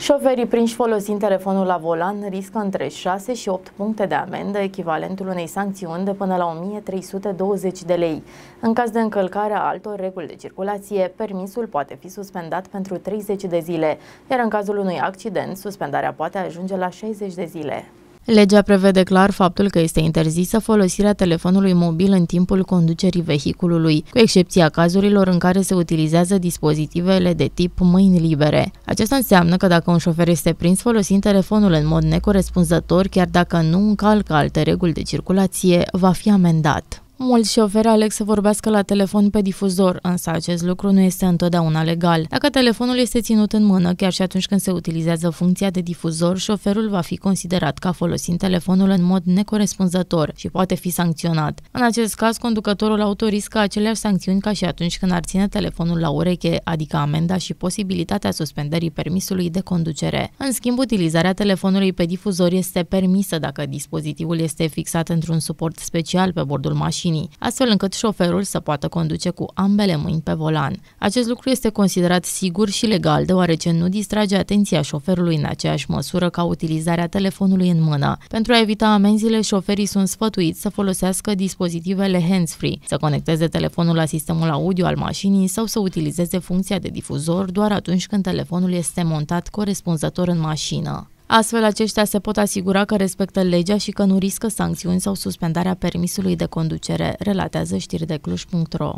Șoferii prinși folosind telefonul la volan riscă între 6 și 8 puncte de amendă, echivalentul unei sancțiuni de până la 1320 de lei. În caz de încălcare a altor reguli de circulație, permisul poate fi suspendat pentru 30 de zile, iar în cazul unui accident, suspendarea poate ajunge la 60 de zile. Legea prevede clar faptul că este interzisă folosirea telefonului mobil în timpul conducerii vehiculului, cu excepția cazurilor în care se utilizează dispozitivele de tip mâini libere. Acesta înseamnă că dacă un șofer este prins folosind telefonul în mod necorespunzător, chiar dacă nu încalcă alte reguli de circulație, va fi amendat. Mulți șoferi aleg să vorbească la telefon pe difuzor, însă acest lucru nu este întotdeauna legal. Dacă telefonul este ținut în mână, chiar și atunci când se utilizează funcția de difuzor, șoferul va fi considerat ca folosind telefonul în mod necorespunzător și poate fi sancționat. În acest caz, conducătorul auto riscă aceleași sancțiuni ca și atunci când ar ține telefonul la ureche, adică amenda și posibilitatea suspendării permisului de conducere. În schimb, utilizarea telefonului pe difuzor este permisă dacă dispozitivul este fixat într-un suport special pe bordul mașinii mașinii, astfel încât șoferul să poată conduce cu ambele mâini pe volan. Acest lucru este considerat sigur și legal, deoarece nu distrage atenția șoferului în aceeași măsură ca utilizarea telefonului în mână. Pentru a evita amenziile, șoferii sunt sfătuiți să folosească dispozitivele hands-free, să conecteze telefonul la sistemul audio al mașinii sau să utilizeze funcția de difuzor doar atunci când telefonul este montat corespunzător în mașină. Astfel, aceștia se pot asigura că respectă legea și că nu riscă sancțiuni sau suspendarea permisului de conducere, relatează știri de Cluj.ro.